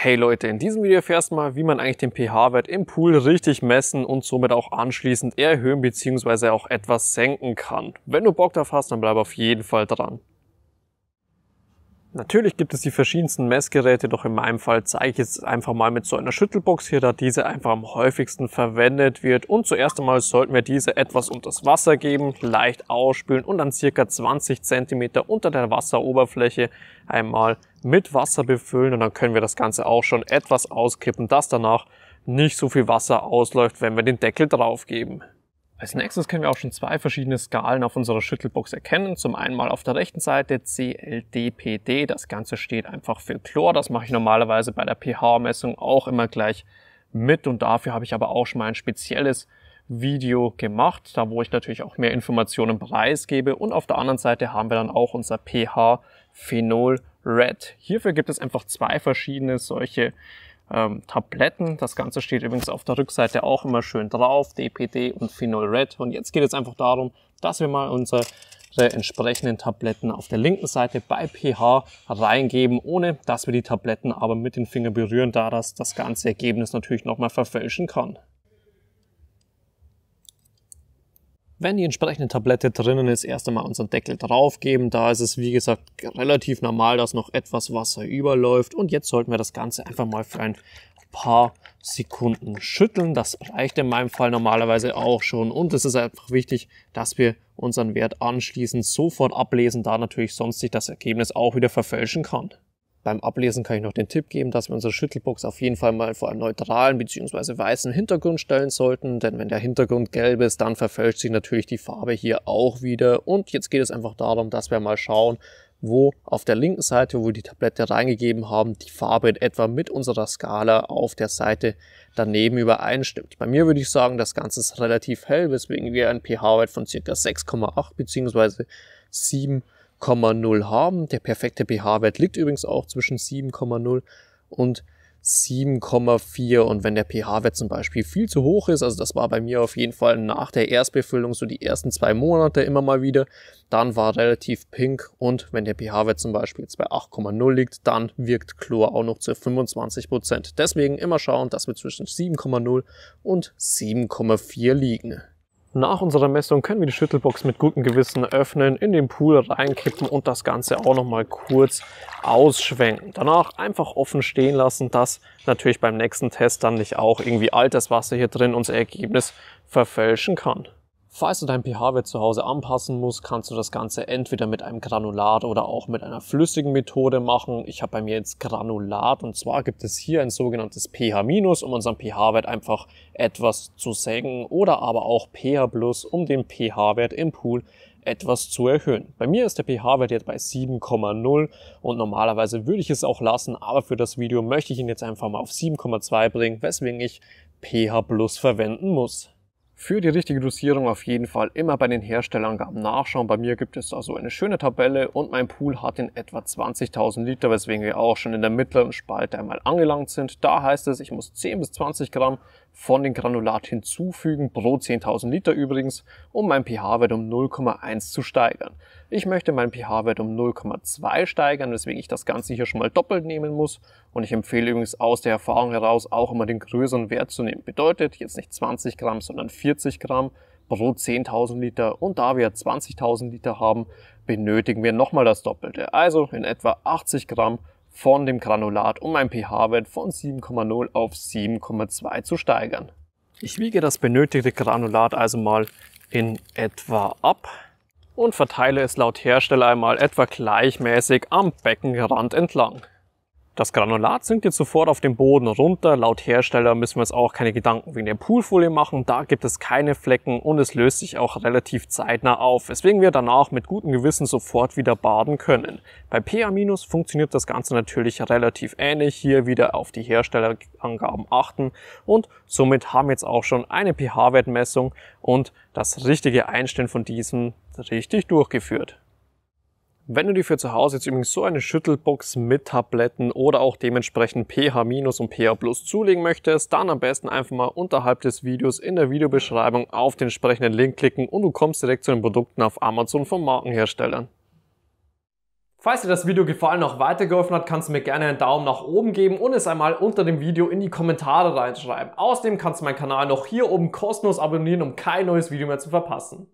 Hey Leute, in diesem Video erfährst du mal, wie man eigentlich den pH-Wert im Pool richtig messen und somit auch anschließend erhöhen bzw. auch etwas senken kann. Wenn du Bock darauf hast, dann bleib auf jeden Fall dran. Natürlich gibt es die verschiedensten Messgeräte, doch in meinem Fall zeige ich es einfach mal mit so einer Schüttelbox hier, da diese einfach am häufigsten verwendet wird. Und zuerst einmal sollten wir diese etwas unter das Wasser geben, leicht ausspülen und dann circa 20 cm unter der Wasseroberfläche einmal mit Wasser befüllen. Und dann können wir das Ganze auch schon etwas auskippen, dass danach nicht so viel Wasser ausläuft, wenn wir den Deckel draufgeben. Als nächstes können wir auch schon zwei verschiedene Skalen auf unserer Schüttelbox erkennen. Zum einen mal auf der rechten Seite CLDPD. Das Ganze steht einfach für Chlor. Das mache ich normalerweise bei der pH-Messung auch immer gleich mit. Und dafür habe ich aber auch schon mal ein spezielles Video gemacht, da wo ich natürlich auch mehr Informationen preisgebe. Und auf der anderen Seite haben wir dann auch unser pH Phenol Red. Hierfür gibt es einfach zwei verschiedene solche ähm, Tabletten. Das Ganze steht übrigens auf der Rückseite auch immer schön drauf, DPD und Phenol Red. Und jetzt geht es einfach darum, dass wir mal unsere entsprechenden Tabletten auf der linken Seite bei pH reingeben, ohne dass wir die Tabletten aber mit den Fingern berühren, da das das ganze Ergebnis natürlich nochmal verfälschen kann. Wenn die entsprechende Tablette drinnen ist, erst einmal unseren Deckel draufgeben. Da ist es, wie gesagt, relativ normal, dass noch etwas Wasser überläuft. Und jetzt sollten wir das Ganze einfach mal für ein paar Sekunden schütteln. Das reicht in meinem Fall normalerweise auch schon. Und es ist einfach wichtig, dass wir unseren Wert anschließend sofort ablesen, da natürlich sonst sich das Ergebnis auch wieder verfälschen kann. Beim Ablesen kann ich noch den Tipp geben, dass wir unsere Schüttelbox auf jeden Fall mal vor einem neutralen bzw. weißen Hintergrund stellen sollten, denn wenn der Hintergrund gelb ist, dann verfälscht sich natürlich die Farbe hier auch wieder. Und jetzt geht es einfach darum, dass wir mal schauen, wo auf der linken Seite, wo wir die Tablette reingegeben haben, die Farbe in etwa mit unserer Skala auf der Seite daneben übereinstimmt. Bei mir würde ich sagen, das Ganze ist relativ hell, weswegen wir einen pH-Wert von ca. 6,8 bzw. 7 7,0 haben. Der perfekte pH-Wert liegt übrigens auch zwischen 7,0 und 7,4 und wenn der pH-Wert zum Beispiel viel zu hoch ist, also das war bei mir auf jeden Fall nach der Erstbefüllung so die ersten zwei Monate immer mal wieder, dann war relativ pink und wenn der pH-Wert zum Beispiel jetzt bei 8,0 liegt, dann wirkt Chlor auch noch zu 25%. Deswegen immer schauen, dass wir zwischen 7,0 und 7,4 liegen. Nach unserer Messung können wir die Schüttelbox mit gutem Gewissen öffnen, in den Pool reinkippen und das Ganze auch nochmal kurz ausschwenken. Danach einfach offen stehen lassen, dass natürlich beim nächsten Test dann nicht auch irgendwie altes Wasser hier drin unser Ergebnis verfälschen kann. Falls du deinen pH-Wert zu Hause anpassen musst, kannst du das Ganze entweder mit einem Granulat oder auch mit einer flüssigen Methode machen. Ich habe bei mir jetzt Granulat und zwar gibt es hier ein sogenanntes pH-, um unseren pH-Wert einfach etwas zu senken oder aber auch pH+, um den pH-Wert im Pool etwas zu erhöhen. Bei mir ist der pH-Wert jetzt bei 7,0 und normalerweise würde ich es auch lassen, aber für das Video möchte ich ihn jetzt einfach mal auf 7,2 bringen, weswegen ich pH verwenden muss. Für die richtige Dosierung auf jeden Fall immer bei den Herstellangaben nachschauen. Bei mir gibt es da so eine schöne Tabelle und mein Pool hat in etwa 20.000 Liter, weswegen wir auch schon in der mittleren Spalte einmal angelangt sind. Da heißt es, ich muss 10 bis 20 Gramm von dem Granulat hinzufügen, pro 10.000 Liter übrigens, um meinen pH-Wert um 0,1 zu steigern. Ich möchte meinen pH-Wert um 0,2 steigern, weswegen ich das Ganze hier schon mal doppelt nehmen muss. Und ich empfehle übrigens aus der Erfahrung heraus auch immer den größeren Wert zu nehmen. Bedeutet jetzt nicht 20 Gramm, sondern 4 40 Gramm pro 10.000 Liter und da wir 20.000 Liter haben, benötigen wir nochmal das Doppelte, also in etwa 80 Gramm von dem Granulat, um einen pH-Wert von 7,0 auf 7,2 zu steigern. Ich wiege das benötigte Granulat also mal in etwa ab und verteile es laut Hersteller einmal etwa gleichmäßig am Beckenrand entlang. Das Granulat sinkt jetzt sofort auf den Boden runter. Laut Hersteller müssen wir uns auch keine Gedanken wegen der Poolfolie machen. Da gibt es keine Flecken und es löst sich auch relativ zeitnah auf, weswegen wir danach mit gutem Gewissen sofort wieder baden können. Bei PA- funktioniert das Ganze natürlich relativ ähnlich. Hier wieder auf die Herstellerangaben achten und somit haben wir jetzt auch schon eine pH-Wertmessung und das richtige Einstellen von diesem richtig durchgeführt. Wenn du dir für zu Hause jetzt übrigens so eine Schüttelbox mit Tabletten oder auch dementsprechend pH- und pH zulegen möchtest, dann am besten einfach mal unterhalb des Videos in der Videobeschreibung auf den entsprechenden Link klicken und du kommst direkt zu den Produkten auf Amazon von Markenherstellern. Falls dir das Video gefallen und auch weitergeholfen hat, kannst du mir gerne einen Daumen nach oben geben und es einmal unter dem Video in die Kommentare reinschreiben. Außerdem kannst du meinen Kanal noch hier oben kostenlos abonnieren, um kein neues Video mehr zu verpassen.